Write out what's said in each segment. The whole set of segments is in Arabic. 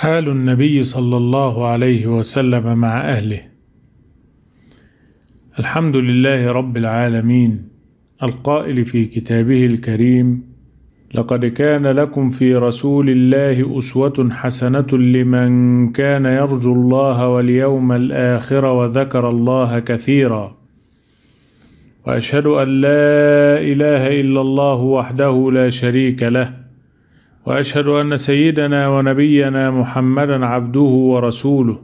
حال النبي صلى الله عليه وسلم مع أهله الحمد لله رب العالمين القائل في كتابه الكريم لقد كان لكم في رسول الله أسوة حسنة لمن كان يرجو الله واليوم الآخر وذكر الله كثيرا وأشهد أن لا إله إلا الله وحده لا شريك له واشهد ان سيدنا ونبينا محمدا عبده ورسوله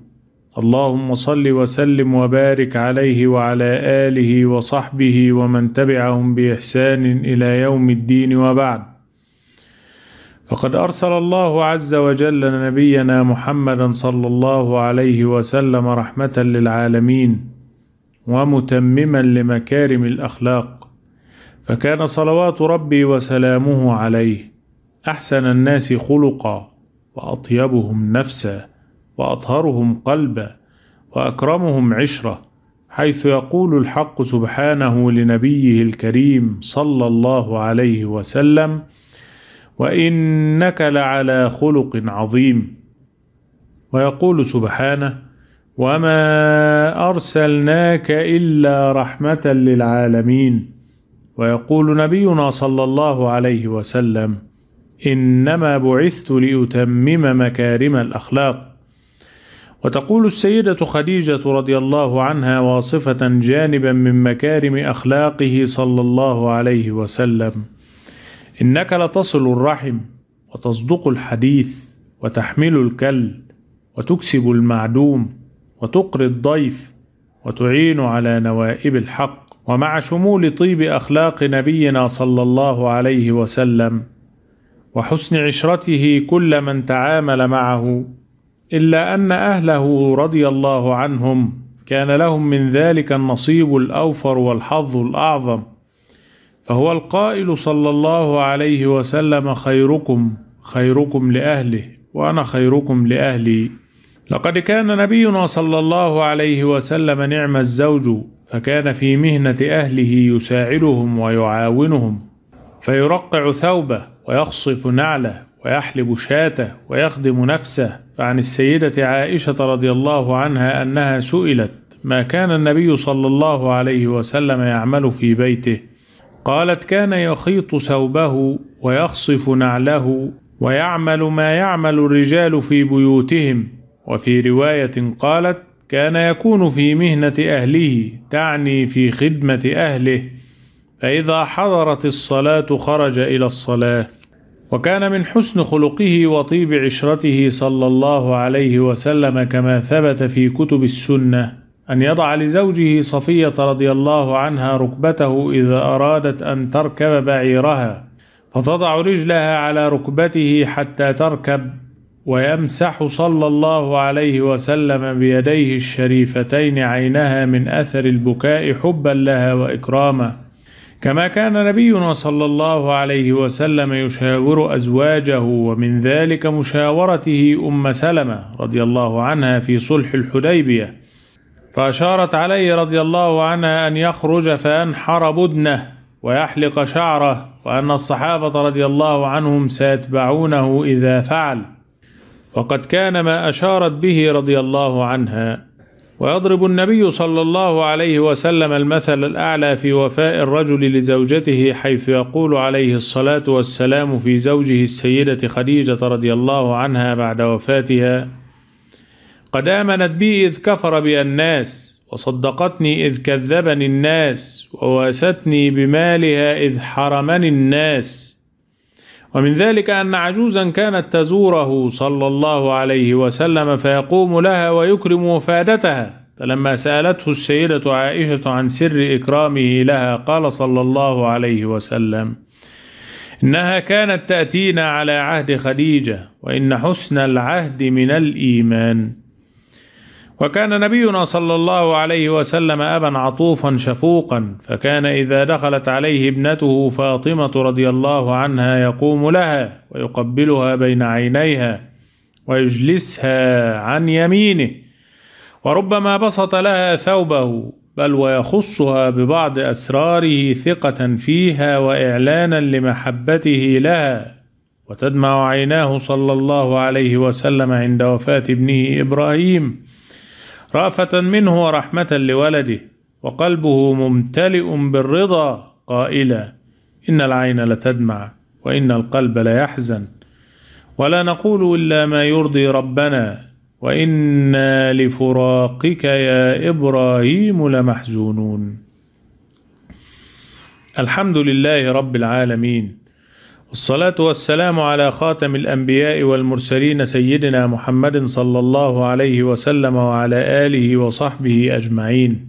اللهم صل وسلم وبارك عليه وعلى اله وصحبه ومن تبعهم باحسان الى يوم الدين وبعد فقد ارسل الله عز وجل نبينا محمدا صلى الله عليه وسلم رحمه للعالمين ومتمما لمكارم الاخلاق فكان صلوات ربي وسلامه عليه أحسن الناس خلقا وأطيبهم نفسا وأطهرهم قلبا وأكرمهم عشرة حيث يقول الحق سبحانه لنبيه الكريم صلى الله عليه وسلم وإنك لعلى خلق عظيم ويقول سبحانه وما أرسلناك إلا رحمة للعالمين ويقول نبينا صلى الله عليه وسلم انما بعثت لاتمم مكارم الاخلاق وتقول السيده خديجه رضي الله عنها واصفه جانبا من مكارم اخلاقه صلى الله عليه وسلم انك لتصل الرحم وتصدق الحديث وتحمل الكل وتكسب المعدوم وتقري الضيف وتعين على نوائب الحق ومع شمول طيب اخلاق نبينا صلى الله عليه وسلم وحسن عشرته كل من تعامل معه الا ان اهله رضي الله عنهم كان لهم من ذلك النصيب الاوفر والحظ الاعظم فهو القائل صلى الله عليه وسلم خيركم خيركم لاهله وانا خيركم لاهلي لقد كان نبينا صلى الله عليه وسلم نعم الزوج فكان في مهنه اهله يساعدهم ويعاونهم فيرقع ثوبه ويخصف نعله ويحلب شاته ويخدم نفسه فعن السيدة عائشة رضي الله عنها أنها سئلت ما كان النبي صلى الله عليه وسلم يعمل في بيته قالت كان يخيط ثوبه ويخصف نعله ويعمل ما يعمل الرجال في بيوتهم وفي رواية قالت كان يكون في مهنة أهله تعني في خدمة أهله فإذا حضرت الصلاة خرج إلى الصلاة وكان من حسن خلقه وطيب عشرته صلى الله عليه وسلم كما ثبت في كتب السنة أن يضع لزوجه صفية رضي الله عنها ركبته إذا أرادت أن تركب بعيرها فتضع رجلها على ركبته حتى تركب ويمسح صلى الله عليه وسلم بيديه الشريفتين عينها من أثر البكاء حبا لها وإكراما كما كان نبينا صلى الله عليه وسلم يشاور أزواجه ومن ذلك مشاورته أم سلمة رضي الله عنها في صلح الحديبية فأشارت عليه رضي الله عنها أن يخرج فأنحر بدنه ويحلق شعره وأن الصحابة رضي الله عنهم سيتبعونه إذا فعل وقد كان ما أشارت به رضي الله عنها ويضرب النبي صلى الله عليه وسلم المثل الاعلى في وفاء الرجل لزوجته حيث يقول عليه الصلاه والسلام في زوجه السيده خديجه رضي الله عنها بعد وفاتها قد امنت بي اذ كفر بي الناس وصدقتني اذ كذبني الناس وواستني بمالها اذ حرمني الناس ومن ذلك أن عجوزا كانت تزوره صلى الله عليه وسلم فيقوم لها ويكرم وفادتها فلما سألته السيدة عائشة عن سر إكرامه لها قال صلى الله عليه وسلم إنها كانت تأتينا على عهد خديجة وإن حسن العهد من الإيمان وكان نبينا صلى الله عليه وسلم أبا عطوفا شفوقا فكان إذا دخلت عليه ابنته فاطمة رضي الله عنها يقوم لها ويقبلها بين عينيها ويجلسها عن يمينه وربما بسط لها ثوبه بل ويخصها ببعض أسراره ثقة فيها وإعلانا لمحبته لها وتدمع عيناه صلى الله عليه وسلم عند وفاة ابنه إبراهيم رأفة منه ورحمة لولده وقلبه ممتلئ بالرضا قائلا إن العين لتدمع وإن القلب ليحزن ولا نقول إلا ما يرضي ربنا وإنا لفراقك يا إبراهيم لمحزونون الحمد لله رب العالمين الصلاة والسلام على خاتم الأنبياء والمرسلين سيدنا محمد صلى الله عليه وسلم وعلى آله وصحبه أجمعين.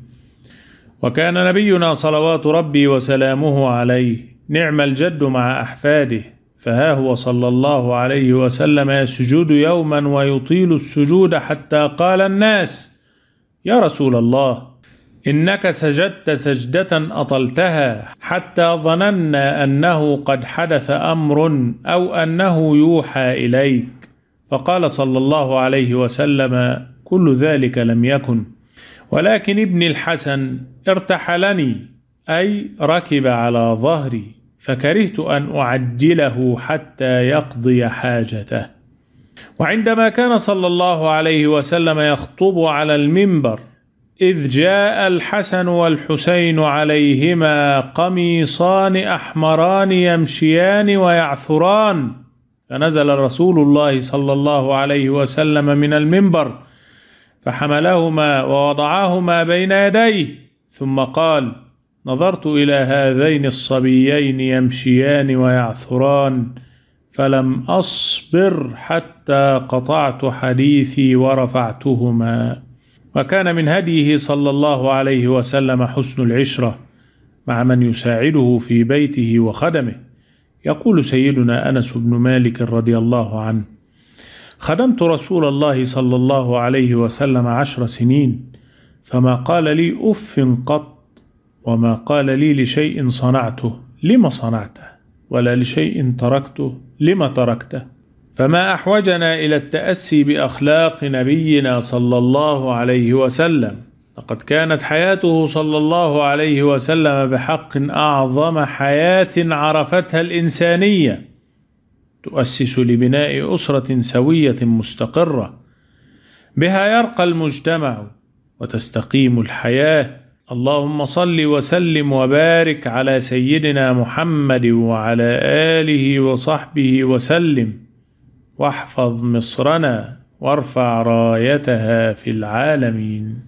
وكان نبينا صلوات ربي وسلامه عليه نعم الجد مع أحفاده فها هو صلى الله عليه وسلم يسجد يوما ويطيل السجود حتى قال الناس: يا رسول الله إنك سجدت سجدة أطلتها حتى ظننا أنه قد حدث أمر أو أنه يوحى إليك فقال صلى الله عليه وسلم كل ذلك لم يكن ولكن ابني الحسن ارتحلني أي ركب على ظهري فكرهت أن أعجله حتى يقضي حاجته وعندما كان صلى الله عليه وسلم يخطب على المنبر إذ جاء الحسن والحسين عليهما قميصان أحمران يمشيان ويعثران فنزل رسول الله صلى الله عليه وسلم من المنبر فحملهما ووضعهما بين يديه ثم قال نظرت إلى هذين الصبيين يمشيان ويعثران فلم أصبر حتى قطعت حديثي ورفعتهما وكان من هديه صلى الله عليه وسلم حسن العشره مع من يساعده في بيته وخدمه يقول سيدنا انس بن مالك رضي الله عنه خدمت رسول الله صلى الله عليه وسلم عشر سنين فما قال لي اف قط وما قال لي لشيء صنعته لم صنعته ولا لشيء تركته لم تركته فما احوجنا الى التاسي باخلاق نبينا صلى الله عليه وسلم لقد كانت حياته صلى الله عليه وسلم بحق اعظم حياه عرفتها الانسانيه تؤسس لبناء اسره سويه مستقره بها يرقى المجتمع وتستقيم الحياه اللهم صل وسلم وبارك على سيدنا محمد وعلى اله وصحبه وسلم واحفظ مصرنا وارفع رايتها في العالمين